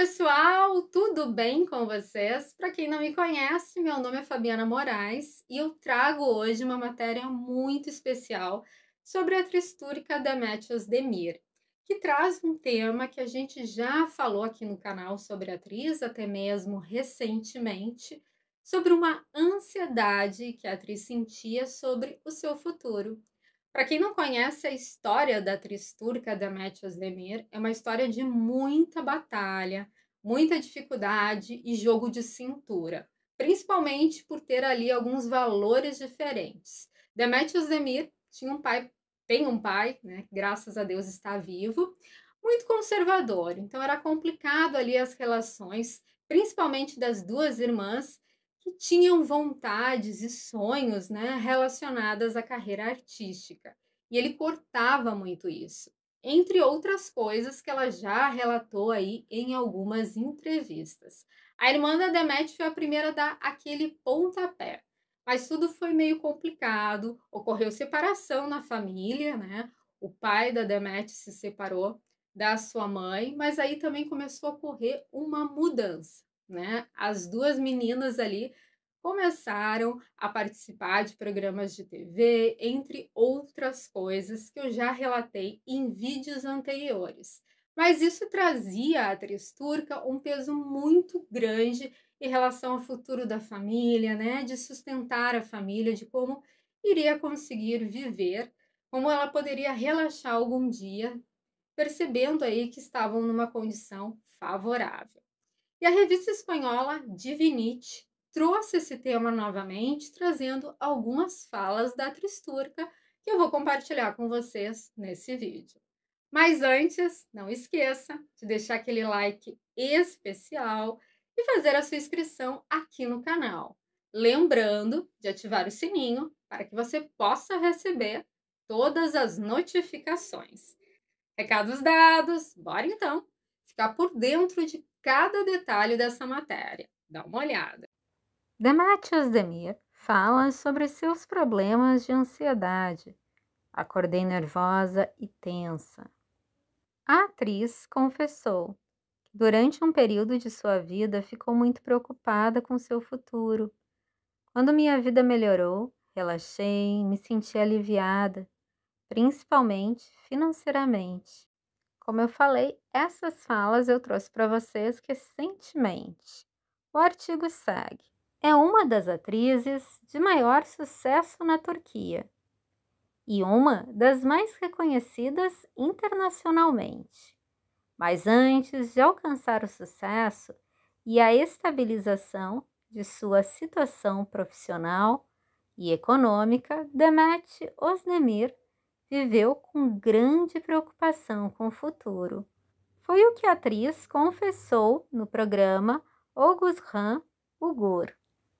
pessoal, tudo bem com vocês? Para quem não me conhece, meu nome é Fabiana Moraes e eu trago hoje uma matéria muito especial sobre a Tristúrica Demetrius Demir, que traz um tema que a gente já falou aqui no canal sobre a atriz, até mesmo recentemente, sobre uma ansiedade que a atriz sentia sobre o seu futuro. Para quem não conhece a história da atriz turca Demet Özdemir, é uma história de muita batalha, muita dificuldade e jogo de cintura, principalmente por ter ali alguns valores diferentes. Demet Özdemir tinha um pai, tem um pai, né, graças a Deus está vivo, muito conservador, então era complicado ali as relações, principalmente das duas irmãs, que tinham vontades e sonhos né, relacionadas à carreira artística. E ele cortava muito isso, entre outras coisas que ela já relatou aí em algumas entrevistas. A irmã da Demet foi a primeira a dar aquele pontapé, mas tudo foi meio complicado. Ocorreu separação na família, né? O pai da Demet se separou da sua mãe, mas aí também começou a ocorrer uma mudança né? As duas meninas ali começaram a participar de programas de TV, entre outras coisas que eu já relatei em vídeos anteriores. Mas isso trazia à atriz turca um peso muito grande em relação ao futuro da família, né? De sustentar a família, de como iria conseguir viver, como ela poderia relaxar algum dia, percebendo aí que estavam numa condição favorável. E a revista espanhola Divinity trouxe esse tema novamente, trazendo algumas falas da atriz turca que eu vou compartilhar com vocês nesse vídeo. Mas antes, não esqueça de deixar aquele like especial e fazer a sua inscrição aqui no canal. Lembrando de ativar o sininho para que você possa receber todas as notificações. Recados dados, bora então ficar por dentro de cada detalhe dessa matéria. Dá uma olhada. Demetrius Demir fala sobre seus problemas de ansiedade. Acordei nervosa e tensa. A atriz confessou que durante um período de sua vida ficou muito preocupada com seu futuro. Quando minha vida melhorou, relaxei, me senti aliviada, principalmente financeiramente. Como eu falei, essas falas eu trouxe para vocês recentemente. O artigo segue. É uma das atrizes de maior sucesso na Turquia e uma das mais reconhecidas internacionalmente. Mas antes de alcançar o sucesso e a estabilização de sua situação profissional e econômica, Demet Osdemir viveu com grande preocupação com o futuro. Foi o que a atriz confessou no programa August Ram Ugor.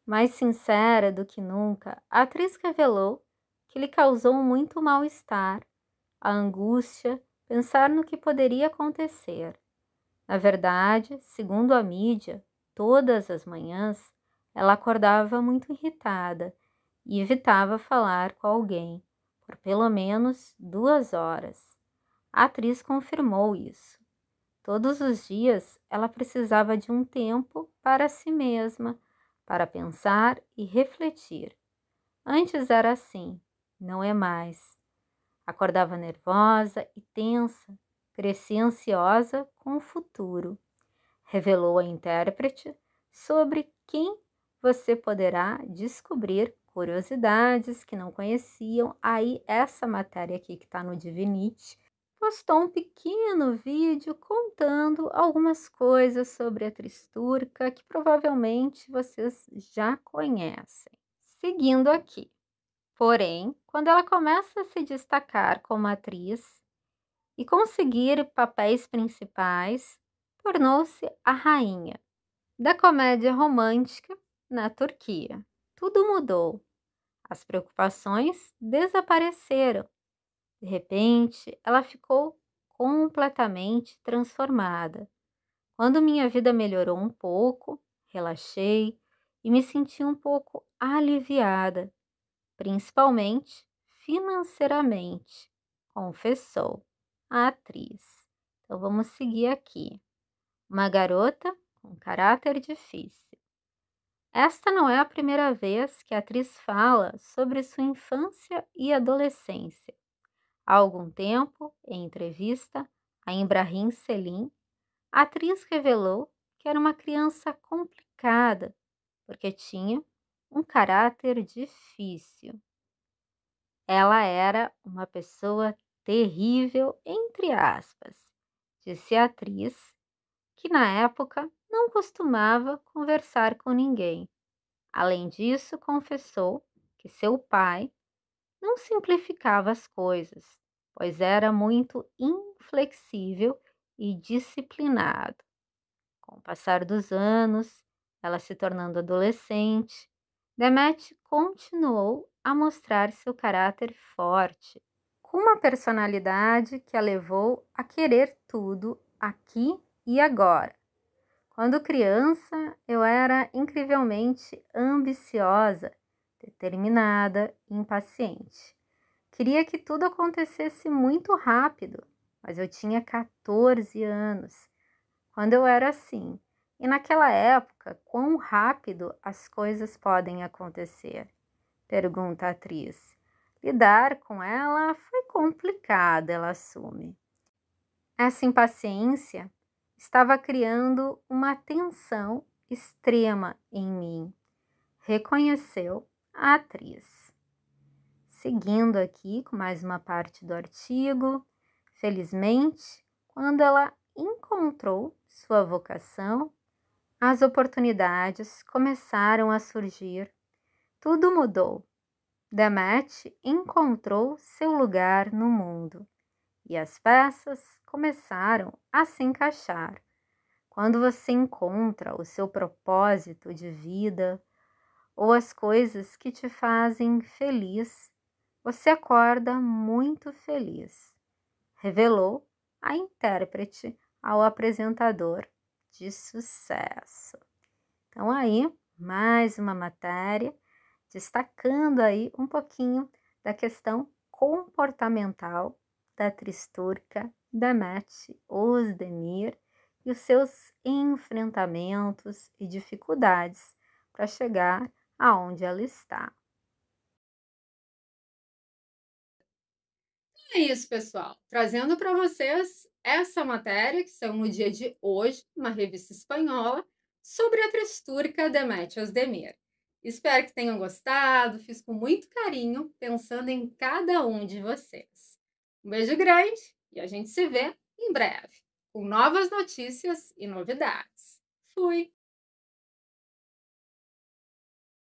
Mais sincera do que nunca, a atriz revelou que lhe causou muito mal-estar, a angústia, pensar no que poderia acontecer. Na verdade, segundo a mídia, todas as manhãs ela acordava muito irritada e evitava falar com alguém por pelo menos duas horas. A atriz confirmou isso. Todos os dias ela precisava de um tempo para si mesma, para pensar e refletir. Antes era assim, não é mais. Acordava nervosa e tensa, crescia ansiosa com o futuro. Revelou a intérprete sobre quem você poderá descobrir curiosidades que não conheciam. Aí, essa matéria aqui que está no Divinite postou um pequeno vídeo contando algumas coisas sobre a Tristurca que provavelmente vocês já conhecem. Seguindo aqui. Porém, quando ela começa a se destacar como atriz e conseguir papéis principais, tornou-se a rainha da comédia romântica na Turquia. Tudo mudou as preocupações desapareceram. De repente, ela ficou completamente transformada. Quando minha vida melhorou um pouco, relaxei e me senti um pouco aliviada, principalmente financeiramente, confessou a atriz. Então vamos seguir aqui. Uma garota com caráter difícil esta não é a primeira vez que a atriz fala sobre sua infância e adolescência. Há algum tempo, em entrevista a Ibrahim Selim, a atriz revelou que era uma criança complicada porque tinha um caráter difícil. Ela era uma pessoa terrível, entre aspas, disse a atriz que na época não costumava conversar com ninguém. Além disso, confessou que seu pai não simplificava as coisas, pois era muito inflexível e disciplinado. Com o passar dos anos, ela se tornando adolescente, Demet continuou a mostrar seu caráter forte, com uma personalidade que a levou a querer tudo aqui e agora. Quando criança, eu era incrivelmente ambiciosa, determinada e impaciente. Queria que tudo acontecesse muito rápido, mas eu tinha 14 anos quando eu era assim. E naquela época, quão rápido as coisas podem acontecer? Pergunta a atriz. Lidar com ela foi complicado, ela assume. Essa impaciência estava criando uma tensão extrema em mim, reconheceu a atriz. Seguindo aqui com mais uma parte do artigo, felizmente, quando ela encontrou sua vocação, as oportunidades começaram a surgir. Tudo mudou. Damate encontrou seu lugar no mundo e as peças começaram a se encaixar. Quando você encontra o seu propósito de vida ou as coisas que te fazem feliz, você acorda muito feliz, revelou a intérprete ao apresentador de sucesso. Então aí, mais uma matéria destacando aí um pouquinho da questão comportamental da Tristurca, da Mate Osdemir e os seus enfrentamentos e dificuldades para chegar aonde ela está. É isso, pessoal. Trazendo para vocês essa matéria, que são no dia de hoje, uma revista espanhola, sobre a Tristurca Demetria Osdemir. Espero que tenham gostado, fiz com muito carinho, pensando em cada um de vocês. Um beijo grande e a gente se vê em breve com novas notícias e novidades. Fui!